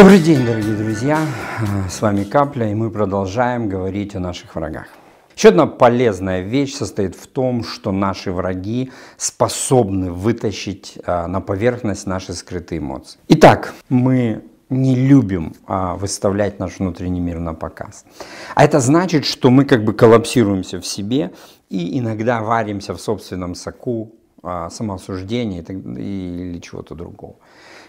Добрый день, дорогие друзья! С вами Капля, и мы продолжаем говорить о наших врагах. Еще одна полезная вещь состоит в том, что наши враги способны вытащить а, на поверхность наши скрытые эмоции. Итак, мы не любим а, выставлять наш внутренний мир на показ. А это значит, что мы как бы коллапсируемся в себе и иногда варимся в собственном соку а, самоосуждения или чего-то другого.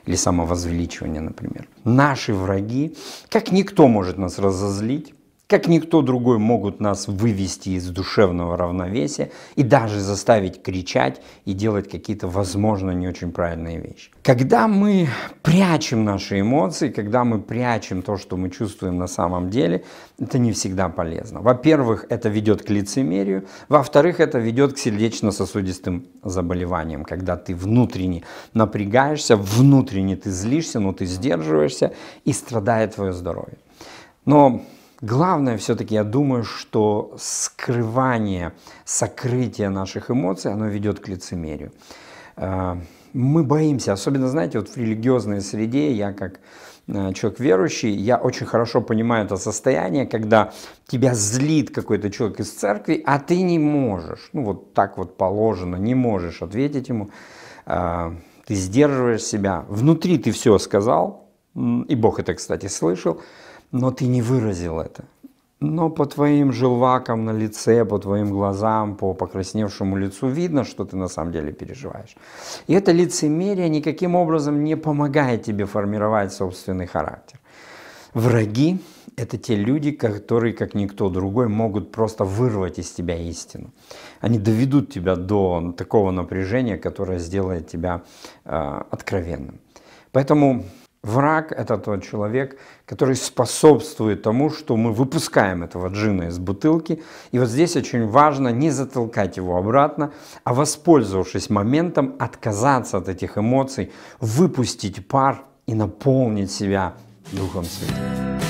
Или самовозвеличивания, например. Наши враги, как никто может нас разозлить, как никто другой могут нас вывести из душевного равновесия и даже заставить кричать и делать какие-то, возможно, не очень правильные вещи. Когда мы прячем наши эмоции, когда мы прячем то, что мы чувствуем на самом деле, это не всегда полезно. Во-первых, это ведет к лицемерию. Во-вторых, это ведет к сердечно-сосудистым заболеваниям, когда ты внутренне напрягаешься, внутренне ты злишься, но ты сдерживаешься и страдает твое здоровье. Но Главное все-таки, я думаю, что скрывание, сокрытие наших эмоций, оно ведет к лицемерию. Э, мы боимся, особенно, знаете, вот в религиозной среде, я как э, человек верующий, я очень хорошо понимаю это состояние, когда тебя злит какой-то человек из церкви, а ты не можешь, ну вот так вот положено, не можешь ответить ему, э, ты сдерживаешь себя, внутри ты все сказал, и Бог это, кстати, слышал, но ты не выразил это. Но по твоим желвакам на лице, по твоим глазам, по покрасневшему лицу видно, что ты на самом деле переживаешь. И это лицемерие никаким образом не помогает тебе формировать собственный характер. Враги – это те люди, которые, как никто другой, могут просто вырвать из тебя истину. Они доведут тебя до такого напряжения, которое сделает тебя э, откровенным. Поэтому Враг – это тот человек, который способствует тому, что мы выпускаем этого джина из бутылки. И вот здесь очень важно не затолкать его обратно, а воспользовавшись моментом, отказаться от этих эмоций, выпустить пар и наполнить себя Духом Святым.